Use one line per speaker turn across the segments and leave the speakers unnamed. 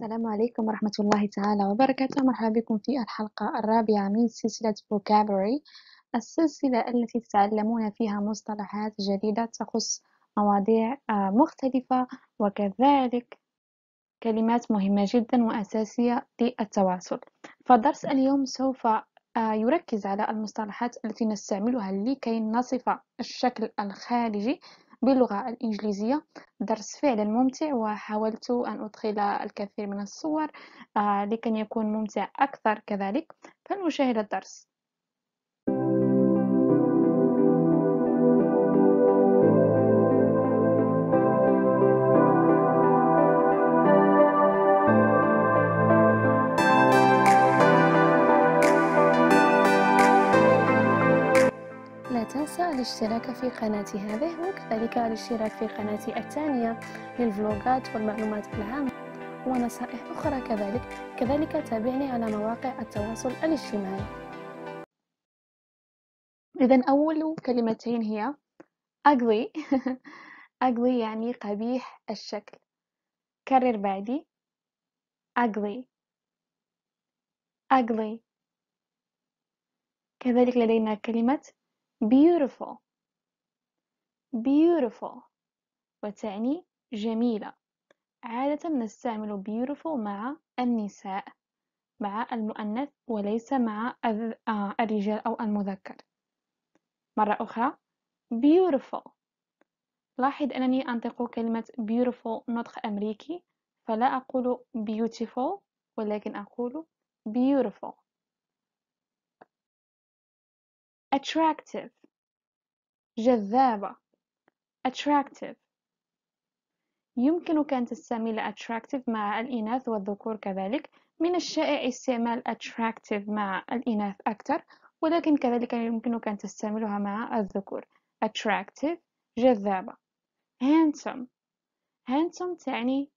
السلام عليكم ورحمة الله تعالى وبركاته مرحبا بكم في الحلقة الرابعة من سلسلة vocabulary السلسلة التي تتعلمون فيها مصطلحات جديدة تخص مواضيع آه، مختلفة وكذلك كلمات مهمة جدا وأساسية للتواصل فدرس اليوم سوف آه، يركز على المصطلحات التي نستعملها لكي نصف الشكل الخارجي باللغة الإنجليزية درس فعلا ممتع وحاولت أن أدخل الكثير من الصور آه، لكي يكون ممتع أكثر كذلك فلنشاهد الدرس الاشتراك في قناتي هذه وكذلك الاشتراك في قناتي الثانية للفلوغات والمعلومات العامة ونصائح أخرى كذلك كذلك تابعني على مواقع التواصل الاجتماعي إذا أول كلمتين هي ugly ugly يعني قبيح الشكل كرر بعدي ugly ugly كذلك لدينا كلمة beautiful beautiful وتعني جميلة عادة نستعمل beautiful مع النساء مع المؤنث وليس مع آه، الرجال أو المذكر مرة أخرى beautiful لاحظ أنني أنطق كلمة beautiful نطق أمريكي فلا أقول beautiful ولكن أقول beautiful attractive جذابة attractive يمكنك أن تستعمل attractive مع الإناث والذكور كذلك من الشائع استعمال attractive مع الإناث أكثر ولكن كذلك يمكنك أن تستعملها مع الذكور attractive جذابة handsome handsome تعني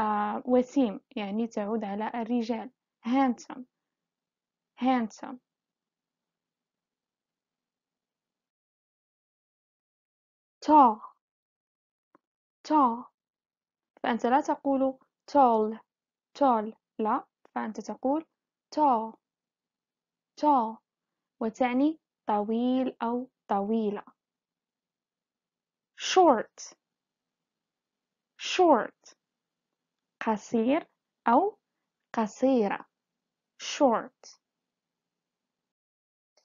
uh, وسيم يعني تعود على الرجال handsome handsome tall tall فأنت لا تقول tall tall لا فأنت تقول tall tall وتعني طويل أو طويلة short short قصير أو قصيرة short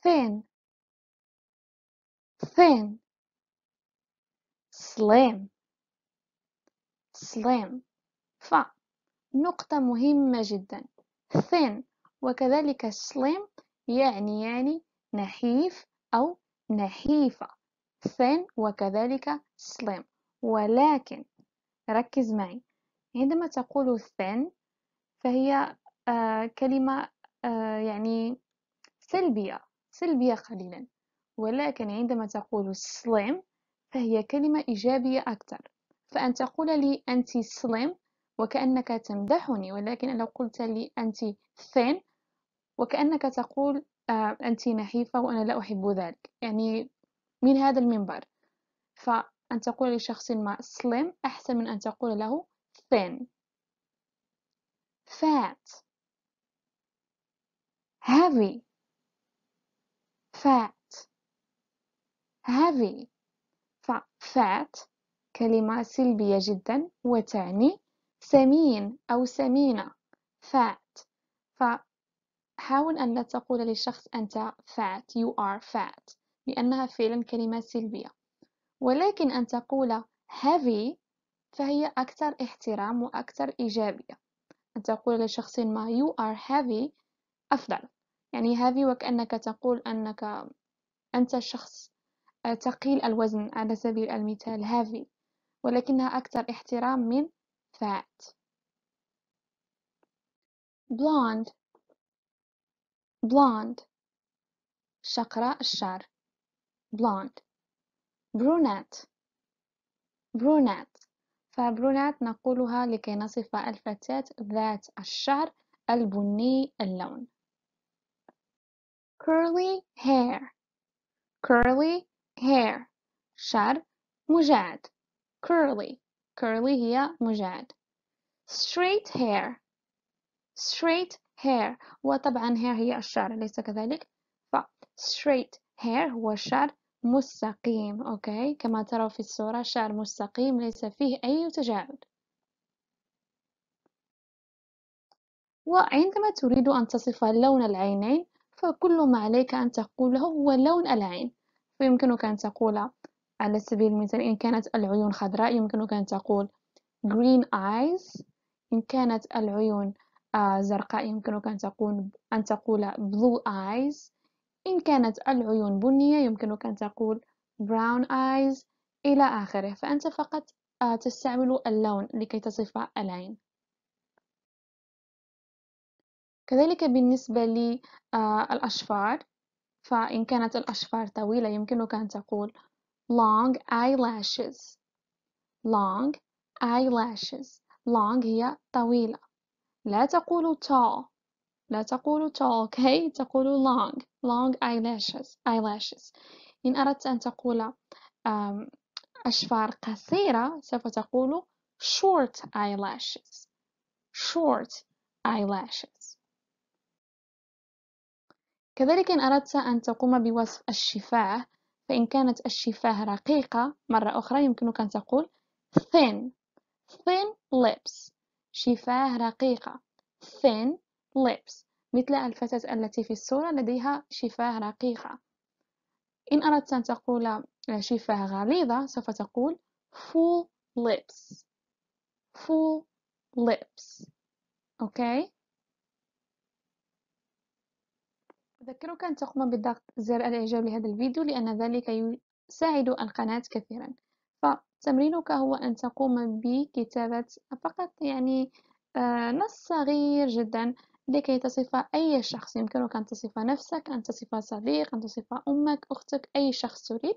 thin thin سلام سلام ف نقطة مهمة جدا thin وكذلك سلام يعني يعني نحيف أو نحيفة thin وكذلك slim ولكن ركز معي عندما تقول thin فهي آه كلمة آه يعني سلبية سلبية قليلا ولكن عندما تقول slim فهي كلمة إيجابية أكثر فأن تقول لي أنت slim وكأنك تمدحني ولكن لو قلت لي أنت thin وكأنك تقول آه، أنت نحيفة وأنا لا أحب ذلك يعني من هذا المنبر فأن تقول لشخص ما slim أحسن من أن تقول له thin fat heavy fat heavy فات كلمة سلبية جدا وتعني سمين أو سمينة فات فحاول أن لا تقول لشخص أنت فات you are fat لأنها فعلا كلمة سلبية ولكن أن تقول heavy فهي أكثر احترام وأكثر إيجابية أن تقول لشخص ما you are heavy أفضل يعني heavy وكأنك تقول أنك أنت شخص تقيل الوزن على سبيل المثال heavy ولكنها أكثر احترام من fat blonde blonde شقراء الشعر blonde brunette brunette فبرونات نقولها لكي نصف الفتاة ذات الشعر البني اللون curly hair curly hair شعر مجعد curly curly هي مجعد straight hair straight hair وطبعا hair هي الشعر ليس كذلك ف straight hair هو شعر مستقيم أوكي كما ترى في الصورة شعر مستقيم ليس فيه أي تجاعد وعندما تريد أن تصف لون العينين فكل ما عليك أن تقوله هو لون العين فيمكنك أن تقول على سبيل المثال إن كانت العيون خضراء يمكنك أن تقول green eyes إن كانت العيون آه، زرقاء يمكنك أن تقول أن تقول blue eyes إن كانت العيون بنية يمكنك أن تقول brown eyes إلى آخره فأنت فقط آه، تستعمل اللون لكي تصف العين كذلك بالنسبة للأشفار فإن كانت الأشفار طويلة يمكنك أن تقول long eyelashes long eyelashes long هي طويلة لا تقول tall لا تقول tall okay تقول long long eyelashes eyelashes إن أردت أن تقول أشفار قصيرة سوف تقول short eyelashes short eyelashes كذلك إن أردت أن تقوم بوصف الشفاه فإن كانت الشفاه رقيقة مرة أخرى يمكنك أن تقول thin thin lips شفاه رقيقة thin lips مثل الفتاة التي في الصورة لديها شفاه رقيقة إن أردت أن تقول شفاه غليظة سوف تقول full lips full lips okay أذكرك أن تقوم بضغط زر الإعجاب لهذا الفيديو لأن ذلك يساعد القناة كثيرا فتمرينك هو أن تقوم بكتابة فقط يعني آه، نص صغير جدا لكي تصف أي شخص يمكنك أن تصف نفسك أن تصف صديق أن تصف أمك أختك أي شخص تريد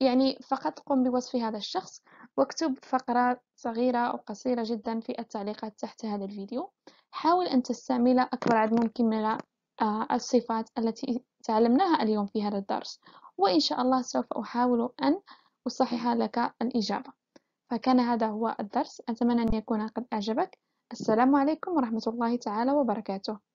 يعني فقط قم بوصف هذا الشخص واكتب فقرة صغيرة أو قصيرة جدا في التعليقات تحت هذا الفيديو حاول أن تستعمل أكبر عدد ممكن من آه، الصفات التي تعلمناها اليوم في هذا الدرس وإن شاء الله سوف أحاول أن أصحح لك الإجابة فكان هذا هو الدرس أتمنى أن يكون قد أعجبك السلام عليكم ورحمة الله تعالى وبركاته